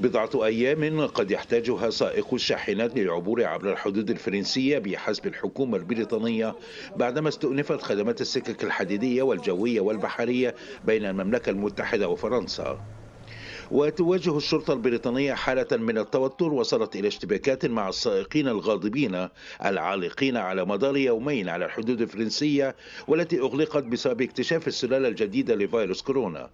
بضعة أيام قد يحتاجها سائق الشاحنات للعبور عبر الحدود الفرنسية بحسب الحكومة البريطانية بعدما استؤنفت خدمات السكك الحديدية والجوية والبحرية بين المملكة المتحدة وفرنسا وتواجه الشرطة البريطانية حالة من التوتر وصلت إلى اشتباكات مع السائقين الغاضبين العالقين على مدار يومين على الحدود الفرنسية والتي أغلقت بسبب اكتشاف السلالة الجديدة لفيروس كورونا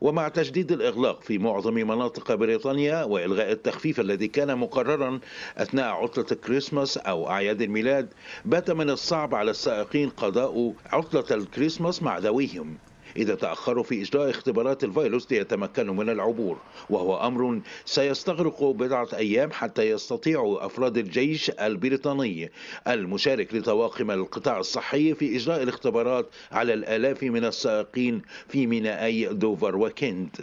ومع تجديد الإغلاق في معظم مناطق بريطانيا وإلغاء التخفيف الذي كان مقررا أثناء عطلة الكريسماس أو أعياد الميلاد بات من الصعب على السائقين قضاء عطلة الكريسماس مع ذويهم إذا تأخروا في إجراء اختبارات الفيروس ليتمكنوا من العبور وهو أمر سيستغرق بضعة أيام حتى يستطيع أفراد الجيش البريطاني المشارك لطواقم القطاع الصحي في إجراء الاختبارات على الآلاف من السائقين في مينائي دوفر وكنت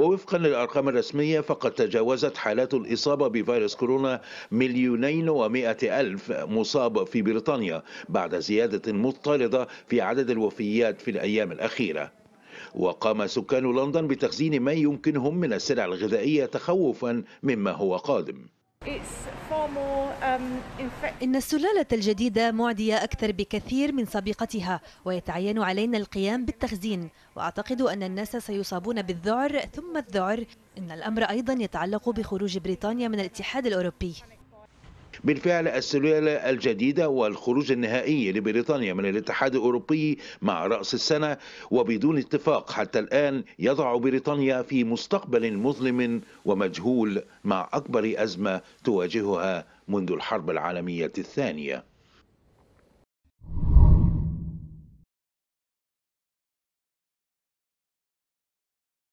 ووفقا للأرقام الرسمية فقد تجاوزت حالات الإصابة بفيروس كورونا مليونين ومائة ألف مصاب في بريطانيا بعد زيادة مضطردة في عدد الوفيات في الأيام الأخيرة وقام سكان لندن بتخزين ما يمكنهم من السلع الغذائية تخوفا مما هو قادم Um, إن السلالة الجديدة معدية أكثر بكثير من سابقتها ويتعين علينا القيام بالتخزين وأعتقد أن الناس سيصابون بالذعر ثم الذعر إن الأمر أيضا يتعلق بخروج بريطانيا من الاتحاد الأوروبي بالفعل السلالة الجديدة والخروج النهائي لبريطانيا من الاتحاد الأوروبي مع رأس السنة وبدون اتفاق حتى الآن يضع بريطانيا في مستقبل مظلم ومجهول مع أكبر أزمة تواجهها منذ الحرب العالمية الثانية